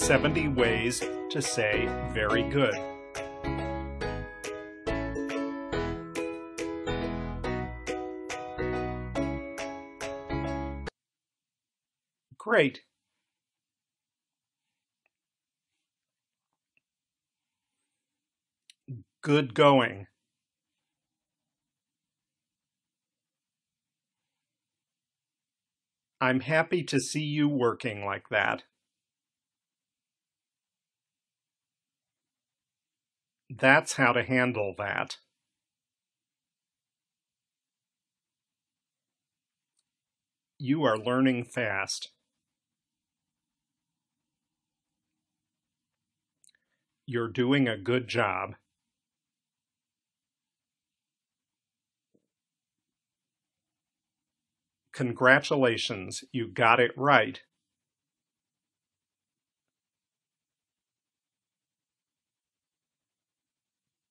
70 ways to say very good. Great. Good going. I'm happy to see you working like that. that's how to handle that. You are learning fast. You're doing a good job. Congratulations, you got it right.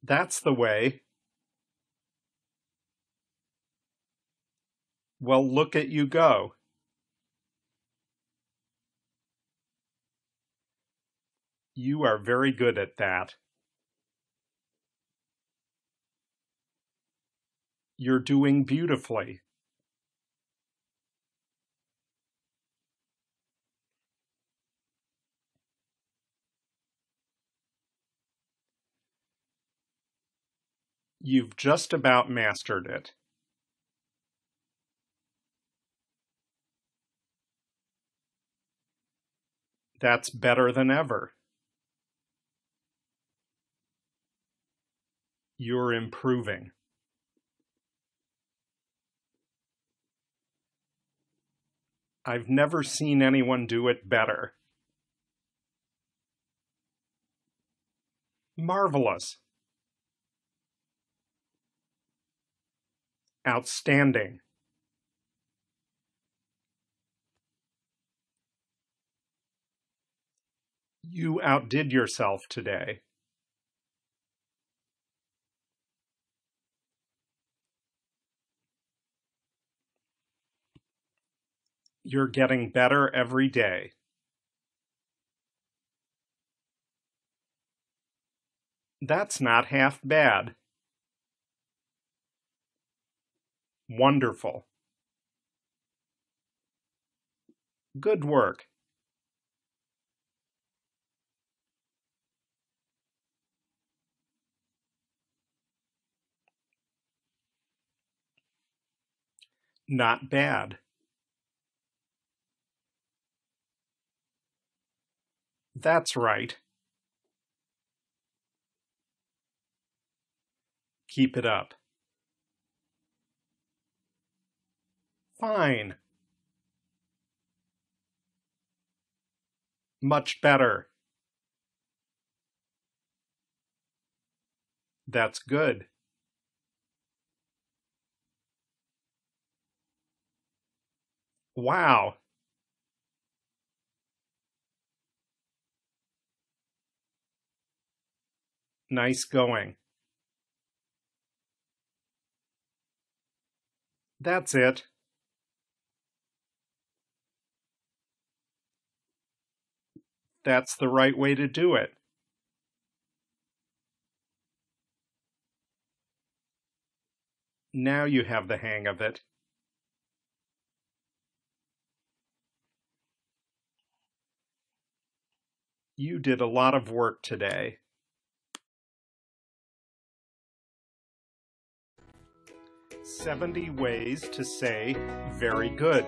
That's the way. Well, look at you go. You are very good at that. You're doing beautifully. You've just about mastered it. That's better than ever. You're improving. I've never seen anyone do it better. Marvelous. outstanding you outdid yourself today. You're getting better every day. That's not half bad. Wonderful. Good work. Not bad. That's right. Keep it up. Fine. Much better. That's good. Wow. Nice going. That's it. that's the right way to do it. Now you have the hang of it. You did a lot of work today. Seventy ways to say very good.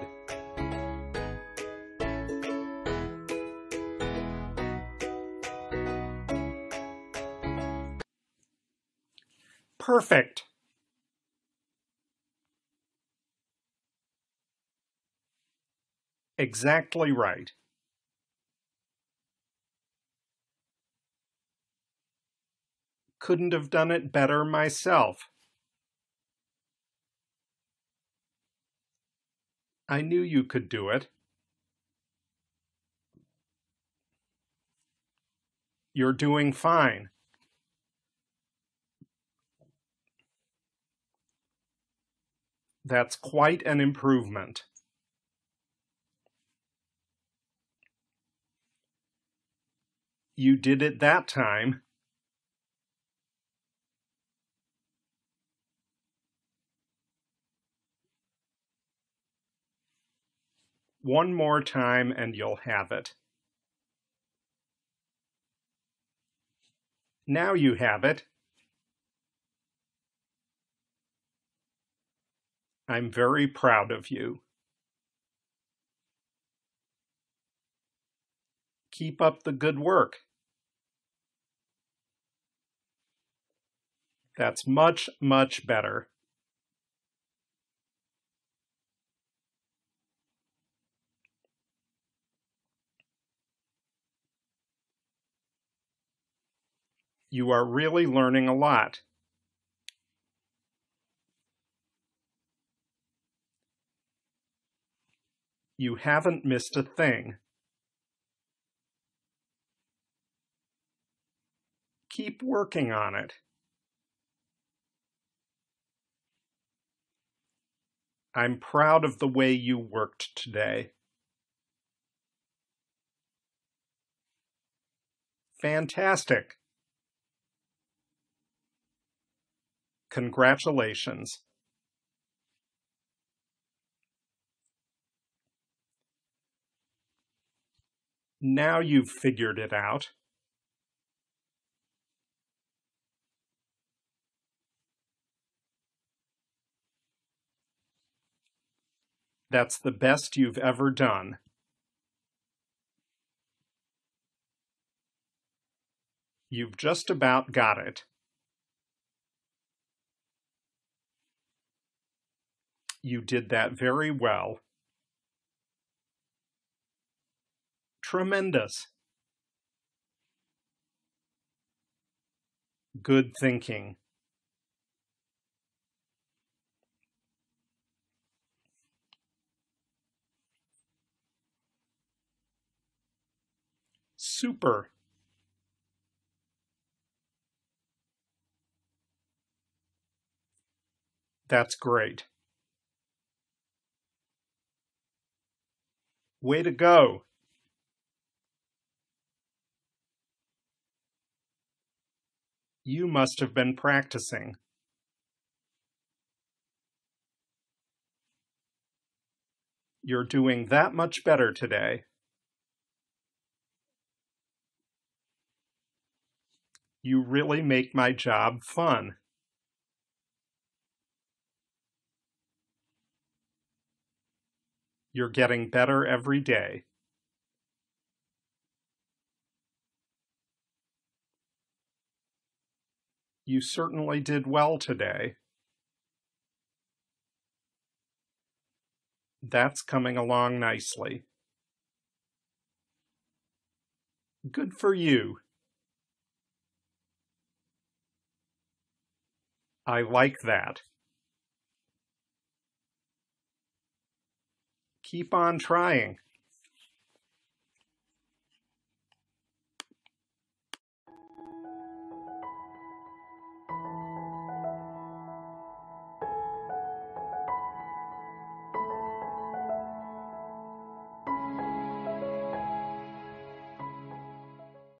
perfect exactly right. Couldn't have done it better myself. I knew you could do it. You're doing fine. That's quite an improvement. You did it that time. One more time and you'll have it. Now you have it. I'm very proud of you. Keep up the good work. That's much, much better. You are really learning a lot. You haven't missed a thing. Keep working on it. I'm proud of the way you worked today. Fantastic. Congratulations. now you've figured it out. That's the best you've ever done. You've just about got it. You did that very well. tremendous. Good thinking. Super. That's great. Way to go. You must have been practicing. You're doing that much better today. You really make my job fun. You're getting better every day. You certainly did well today. That's coming along nicely. Good for you. I like that. Keep on trying.